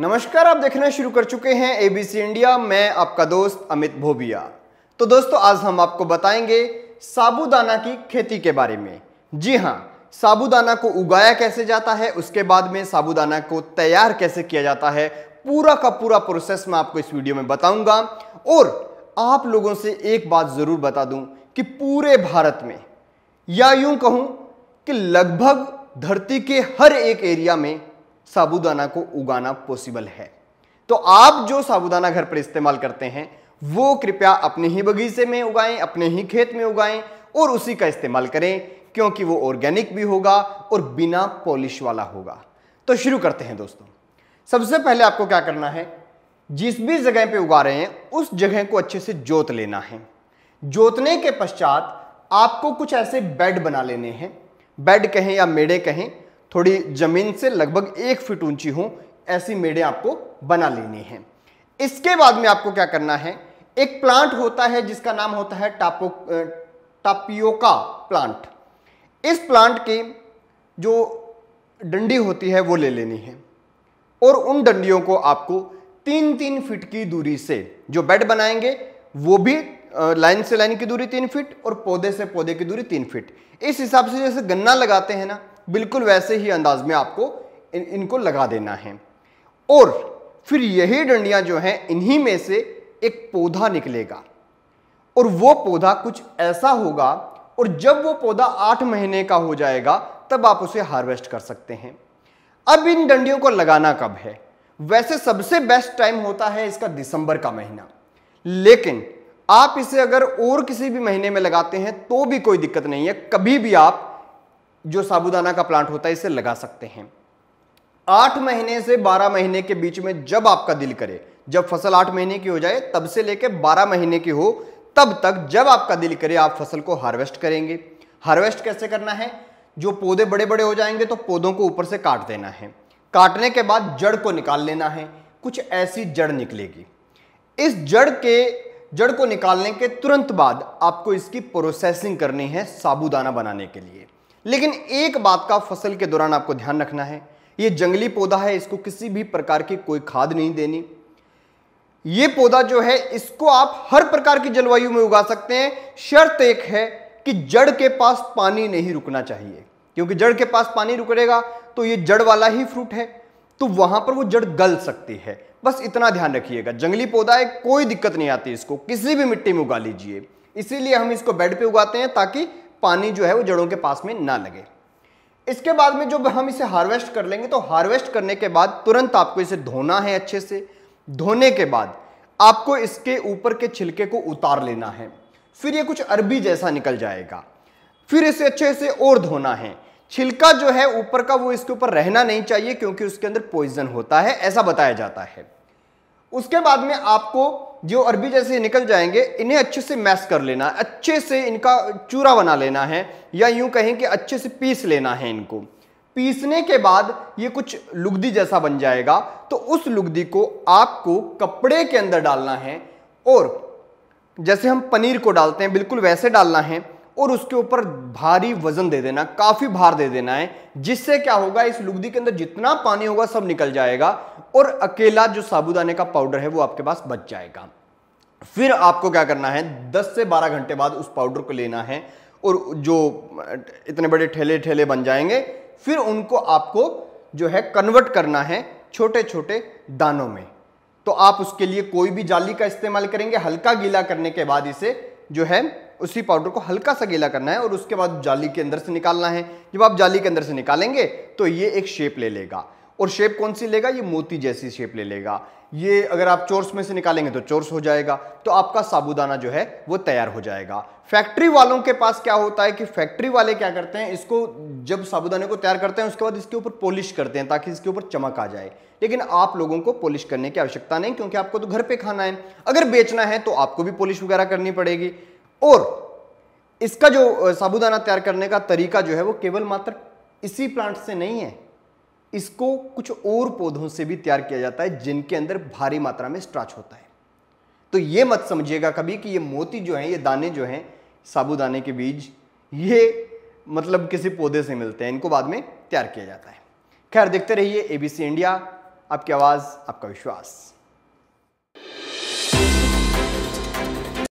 नमस्कार आप देखना शुरू कर चुके हैं एबीसी इंडिया मैं आपका दोस्त अमित भोबिया तो दोस्तों आज हम आपको बताएंगे साबूदाना की खेती के बारे में जी हाँ साबूदाना को उगाया कैसे जाता है उसके बाद में साबूदाना को तैयार कैसे किया जाता है पूरा का पूरा प्रोसेस मैं आपको इस वीडियो में बताऊंगा और आप लोगों से एक बात ज़रूर बता दूं कि पूरे भारत में या यूं कहूं कि लगभग धरती के हर एक एरिया में साबूदाना को उगाना पॉसिबल है तो आप जो साबूदाना घर पर इस्तेमाल करते हैं वो कृपया अपने ही बगीचे में उगाएं अपने ही खेत में उगाएं और उसी का इस्तेमाल करें क्योंकि वो ऑर्गेनिक भी होगा और बिना पॉलिश वाला होगा तो शुरू करते हैं दोस्तों सबसे पहले आपको क्या करना है जिस भी जगह पे उगा रहे हैं उस जगह को अच्छे से जोत लेना है जोतने के पश्चात आपको कुछ ऐसे बेड बना लेने हैं बेड कहें या मेड़े कहें थोड़ी ज़मीन से लगभग एक फीट ऊंची हो ऐसी मेड़े आपको बना लेनी है इसके बाद में आपको क्या करना है एक प्लांट होता है जिसका नाम होता है टापो टापियोका प्लांट इस प्लांट की जो डंडी होती है वो ले लेनी है और उन डंडियों को आपको तीन तीन फीट की दूरी से जो बेड बनाएंगे वो भी लाइन से लाइन की दूरी तीन फीट और पौधे से पौधे की दूरी तीन फीट इस हिसाब से जैसे गन्ना लगाते हैं ना बिल्कुल वैसे ही अंदाज में आपको इन, इनको लगा देना है और फिर यही डंडियां जो हैं इन्हीं में से एक पौधा निकलेगा और वो पौधा कुछ ऐसा होगा और जब वो पौधा आठ महीने का हो जाएगा तब आप उसे हार्वेस्ट कर सकते हैं अब इन डंडियों को लगाना कब है वैसे सबसे बेस्ट टाइम होता है इसका दिसंबर का महीना लेकिन आप इसे अगर और किसी भी महीने में लगाते हैं तो भी कोई दिक्कत नहीं है कभी भी आप जो साबुदाना का प्लांट होता है इसे लगा सकते हैं आठ महीने से बारह महीने के बीच में जब आपका दिल करे जब फसल आठ महीने की हो जाए तब से लेकर बारह महीने की हो तब तक जब आपका दिल करे आप फसल को हार्वेस्ट करेंगे हार्वेस्ट कैसे करना है जो पौधे बड़े बड़े हो जाएंगे तो पौधों को ऊपर से काट देना है काटने के बाद जड़ को निकाल लेना है कुछ ऐसी जड़ निकलेगी इस जड़ के जड़ को निकालने के तुरंत बाद आपको इसकी प्रोसेसिंग करनी है साबुदाना बनाने के लिए लेकिन एक बात का फसल के दौरान आपको ध्यान रखना है ये जंगली पौधा है इसको किसी भी प्रकार की कोई खाद नहीं देनी ये पौधा जो है इसको आप हर प्रकार की जलवायु में उगा सकते हैं शर्त एक है कि जड़ के पास पानी नहीं रुकना चाहिए क्योंकि जड़ के पास पानी रुकेगा तो ये जड़ वाला ही फ्रूट है तो वहां पर वो जड़ गल सकती है बस इतना ध्यान रखिएगा जंगली पौधा है कोई दिक्कत नहीं आती इसको किसी भी मिट्टी में उगा लीजिए इसीलिए हम इसको बेड पे उगाते हैं ताकि पानी जो है वो जड़ों के पास में ना लगे इसके बाद में जब हम इसे हार्वेस्ट कर लेंगे तो हार्वेस्ट करने के बाद तुरंत आपको इसे धोना है अच्छे से धोने के बाद आपको इसके ऊपर के छिलके को उतार लेना है फिर ये कुछ अरबी जैसा निकल जाएगा फिर इसे अच्छे से और धोना है छिलका जो है ऊपर का वो इसके ऊपर रहना नहीं चाहिए क्योंकि उसके अंदर पॉइजन होता है ऐसा बताया जाता है उसके बाद में आपको जो अरबी जैसे निकल जाएंगे इन्हें अच्छे से मैश कर लेना अच्छे से इनका चूरा बना लेना है या यूं कहें कि अच्छे से पीस लेना है इनको पीसने के बाद ये कुछ लुगदी जैसा बन जाएगा तो उस लुगदी को आपको कपड़े के अंदर डालना है और जैसे हम पनीर को डालते हैं बिल्कुल वैसे डालना है और उसके ऊपर भारी वजन दे देना काफी भार दे देना है जिससे क्या होगा इस लुगदी के अंदर जितना पानी होगा सब निकल जाएगा और अकेला जो साबुदाने का पाउडर है वो आपके पास बच जाएगा फिर आपको क्या करना है 10 से 12 घंटे बाद उस पाउडर को लेना है और जो इतने बड़े ठेले ठेले बन जाएंगे फिर उनको आपको जो है कन्वर्ट करना है छोटे छोटे दानों में तो आप उसके लिए कोई भी जाली का इस्तेमाल करेंगे हल्का गीला करने के बाद इसे जो है उसी पाउडर को हल्का सा गीला करना है और उसके बाद जाली के अंदर से निकालना है जब आप जाली के अंदर से निकालेंगे तो ये एक शेप ले लेगा और शेप कौन सी लेगा ये मोती जैसी शेप ले लेगा ये अगर आप चोर्स में से निकालेंगे तो चोर्स हो जाएगा तो आपका साबुदाना जो है वो तैयार हो जाएगा फैक्ट्री वालों के पास क्या होता है कि फैक्ट्री वाले क्या करते हैं इसको जब साबुदाने को तैयार करते हैं उसके बाद इसके ऊपर पॉलिश करते हैं ताकि इसके ऊपर चमक आ जाए लेकिन आप लोगों को पॉलिश करने की आवश्यकता नहीं क्योंकि आपको तो घर पे खाना है अगर बेचना है तो आपको भी पॉलिश वगैरह करनी पड़ेगी और इसका जो साबूदाना तैयार करने का तरीका जो है वो केवल मात्र इसी प्लांट से नहीं है इसको कुछ और पौधों से भी तैयार किया जाता है जिनके अंदर भारी मात्रा में स्टार्च होता है तो ये मत समझिएगा कभी कि ये मोती जो हैं ये दाने जो हैं साबूदाने के बीज ये मतलब किसी पौधे से मिलते हैं इनको बाद में तैयार किया जाता है खैर देखते रहिए एबीसी इंडिया आपकी आवाज़ आपका विश्वास